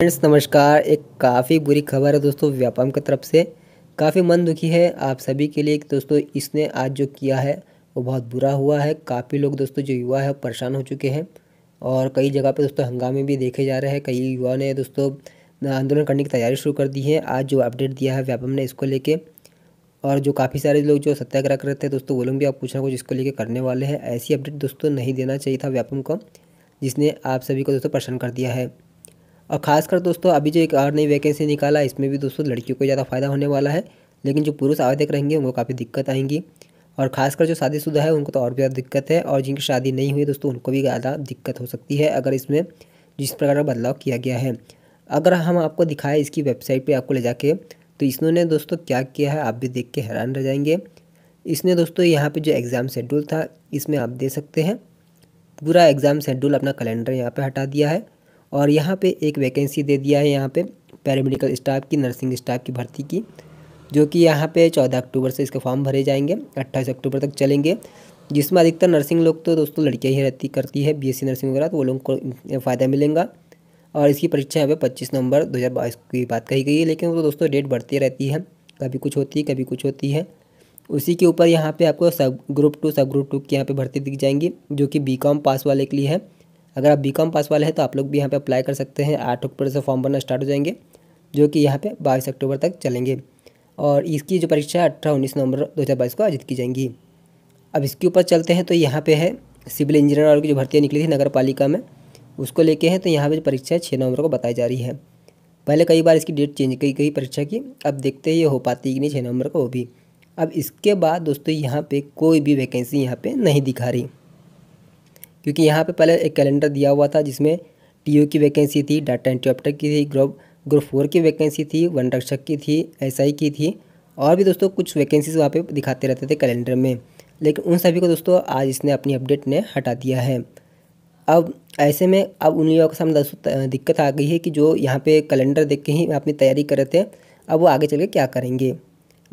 friends नमस्कार एक काफ़ी बुरी खबर है दोस्तों व्यापम की तरफ से काफ़ी मन दुखी है आप सभी के लिए दोस्तों इसने आज जो किया है वो बहुत बुरा हुआ है काफ़ी लोग दोस्तों जो युवा है परेशान हो चुके हैं और कई जगह पे दोस्तों हंगामे भी देखे जा रहे हैं कई युवाओं ने दोस्तों आंदोलन करने की तैयारी शुरू कर दी है आज जो अपडेट दिया है व्यापम ने इसको लेके और जो काफ़ी सारे लोग जो सत्याग्रह रहे थे दोस्तों वो लोग भी आप पूछना कुछ इसको लेके करने वाले हैं ऐसी अपडेट दोस्तों नहीं देना चाहिए था व्यापम को जिसने आप सभी को दोस्तों परेशान कर दिया है और ख़ासकर दोस्तों अभी जो एक और नई वैकेंसी निकाला इसमें भी दोस्तों लड़कियों को ज़्यादा फ़ायदा होने वाला है लेकिन जो पुरुष आवेदक रहेंगे उनको काफ़ी दिक्कत आएंगी और खासकर जो शादीशुदा है उनको तो और भी ज़्यादा दिक्कत है और जिनकी शादी नहीं हुई दोस्तों उनको भी ज़्यादा दिक्कत हो सकती है अगर इसमें जिस प्रकार का बदलाव किया गया है अगर हम आपको दिखाएं इसकी वेबसाइट पे आपको ले जाके तो इसने दोस्तों क्या किया है आप भी देख के हैरान रह जाएंगे इसने दोस्तों यहाँ पे जो एग्ज़ाम शेड्यूल था इसमें आप दे सकते हैं पूरा एग्ज़ाम शेड्यूल अपना कैलेंडर यहाँ पे हटा दिया है और यहाँ पे एक वैकेंसी दे दिया है यहाँ पे पैरामेडिकल स्टाफ की नर्सिंग स्टाफ की भर्ती की जो कि यहाँ पे चौदह अक्टूबर से इसके फॉर्म भरे जाएंगे अट्ठाईस अक्टूबर तक चलेंगे जिसमें अधिकतर नर्सिंग लोग तो दोस्तों लड़कियाँ ही रहती करती है बी नर्सिंग वगैरह तो वो लोगों को फ़ायदा मिलेगा और इसकी परीक्षा यहाँ पर पच्चीस नवंबर दो की बात कही गई है लेकिन वो तो दोस्तों डेट बढ़ती रहती है कभी कुछ होती है कभी कुछ होती है उसी के ऊपर यहाँ पे आपको sub group two sub group two की यहाँ पे भर्ती दिख जाएंगी जो कि बी कॉम पास वाले के लिए है अगर आप बी पास वाले हैं तो आप लोग भी यहाँ पर अप्लाई कर सकते हैं आठ अक्टूबर से फॉर्म भरना स्टार्ट हो जाएंगे जो कि यहाँ पर बाईस अक्टूबर तक चलेंगे और इसकी जो परीक्षा है अठारह उन्नीस नवंबर दो हज़ार बाईस को आयोजित की जाएंगी अब इसके ऊपर चलते हैं तो यहाँ पे है सिविल इंजीनियर और की जो भर्तियाँ निकली थी नगर पालिका में उसको लेके हैं तो यहाँ पे जो परीक्षा है छः नवंबर को बताई जा रही है पहले कई बार इसकी डेट चेंज की गई परीक्षा की अब देखते हैं ये हो पाती कि नहीं छः नवंबर को वो भी अब इसके बाद दोस्तों यहाँ पर कोई भी वैकेंसी यहाँ पर नहीं दिखा रही क्योंकि यहाँ पे पहले एक कैलेंडर दिया हुआ था जिसमें टीयू की वैकेंसी थी डाटा एंट्री ऑप्टर की थी ग्रुप ग्रुप फोर की वैकेंसी थी वन रक्षक की थी एसआई की थी और भी दोस्तों कुछ वैकेंसीज वहाँ पे दिखाते रहते थे कैलेंडर में लेकिन उन सभी को दोस्तों आज इसने अपनी अपडेट ने हटा दिया है अब ऐसे में अब उन लोगों के सामने दोस्तों दिक्कत आ गई है कि जो यहाँ पे कैलेंडर देख के ही अपनी तैयारी कर रहे थे अब वो आगे चल के क्या करेंगे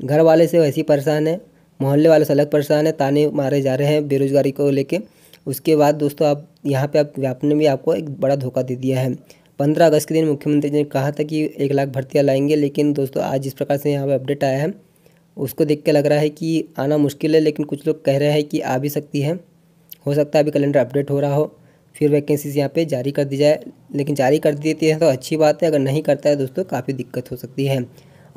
घर वाले से वैसे ही परेशान है मोहल्ले वाले से अलग परेशान है ताने मारे जा रहे हैं बेरोज़गारी को लेके उसके बाद दोस्तों आप यहाँ पे आप आपने भी आपको एक बड़ा धोखा दे दिया है पंद्रह अगस्त के दिन मुख्यमंत्री जी ने कहा था कि एक लाख भर्तियाँ लाएंगे लेकिन दोस्तों आज जिस प्रकार से यहाँ पर अपडेट आया है उसको देख के लग रहा है कि आना मुश्किल है लेकिन कुछ लोग कह रहे हैं कि आ भी सकती है हो सकता है अभी कैलेंडर अपडेट हो रहा हो फिर वैकेंसीज यहाँ पे जारी कर दी जाए लेकिन जारी कर देती है तो अच्छी बात है अगर नहीं करता है दोस्तों काफ़ी दिक्कत हो सकती है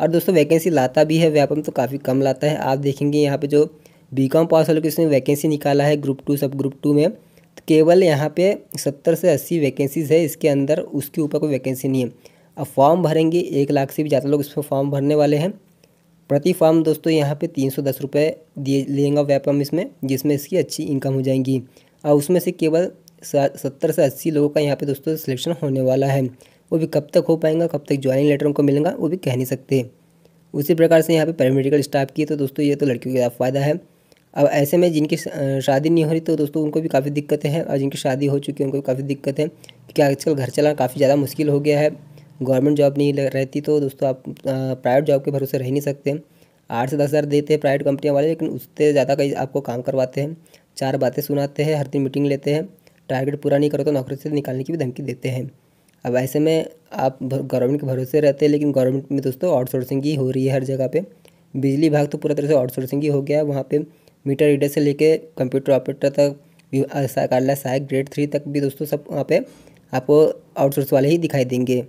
और दोस्तों वैकेंसी लाता भी है व्यापम तो काफ़ी कम लाता है आप देखेंगे यहाँ पे जो बी कॉम पास वालों के इसमें वैकेंसी निकाला है group two sub group two में तो केवल यहाँ पे सत्तर से अस्सी वैकेंसीज़ है इसके अंदर उसके ऊपर कोई वैकेंसी नहीं है अब फॉर्म भरेंगे एक लाख से भी ज़्यादा लोग इसमें फॉर्म भरने वाले हैं प्रति फॉर्म दोस्तों यहाँ पे तीन सौ दस रुपये दिए लेंगे व्यापम इसमें जिसमें इसकी अच्छी इनकम हो जाएंगी और उसमें से केवल सत्तर से अस्सी लोगों का यहाँ पर दोस्तों सिलेक्शन होने वाला है वो भी कब तक हो पाएगा कब तक ज्वाइनिंग लेटर उनको मिलेगा वो भी कह नहीं सकते उसी प्रकार से यहाँ पे पैरामेडिकल स्टाफ की तो दोस्तों ये तो लड़कियों के फ़ायदा है अब ऐसे में जिनकी शादी नहीं हो रही तो दोस्तों उनको भी काफ़ी दिक्कतें हैं और जिनकी शादी हो चुकी है उनको भी काफ़ी दिक्कत है क्योंकि आजकल घर चलाना काफ़ी ज़्यादा मुश्किल हो गया है गवर्नमेंट जॉब नहीं रहती तो दोस्तों आप प्राइवेट जॉब के भरोसे रह नहीं सकते आठ से दस हज़ार देते हैं प्राइवेट कंपनियाँ वाले लेकिन उससे ज़्यादा कहीं आपको काम करवाते हैं चार बातें सुनाते हैं हर दिन मीटिंग लेते हैं टारगेट पूरा नहीं करो तो नौकरी से निकालने की भी धमकी देते हैं अब ऐसे में आप गवर्नमेंट के भरोसे रहते हैं लेकिन गवर्नमेंट में दोस्तों आउटसोर्सिंग ही हो रही है हर जगह पे बिजली विभाग तो पूरा तरह से आउटसोर्सिंग ही हो गया है वहाँ पर मीटर रीडर से लेके कंप्यूटर ऑपरेटर तक कार्यालय सहायक ग्रेड थ्री तक भी दोस्तों सब वहाँ पे आपको आउटसोर्स वाले ही दिखाई देंगे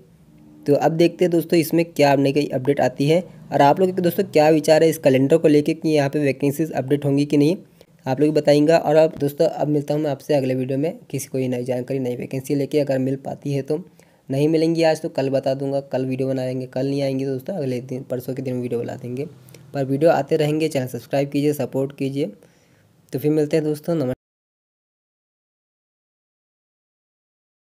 तो अब देखते हैं दोस्तों इसमें क्या आपने की अपडेट आती है और आप लोगों के दोस्तों क्या विचार है इस कैलेंडर को लेकर कि यहाँ पर वैकेंसीज अपडेट होंगी कि नहीं आप लोग बताएंगा और अब दोस्तों अब मिलता हूँ मैं आपसे अगले वीडियो में किसी को नई जानकारी नई वैकेंसी लेके अगर मिल पाती है तो नहीं मिलेंगी आज तो कल बता दूंगा कल वीडियो बनाएंगे कल नहीं आएंगे दोस्तों अगले दिन परसों के दिन वीडियो बना देंगे पर वीडियो आते रहेंगे चैनल सब्सक्राइब कीजिए सपोर्ट कीजिए तो फिर मिलते हैं दोस्तों नमस्कार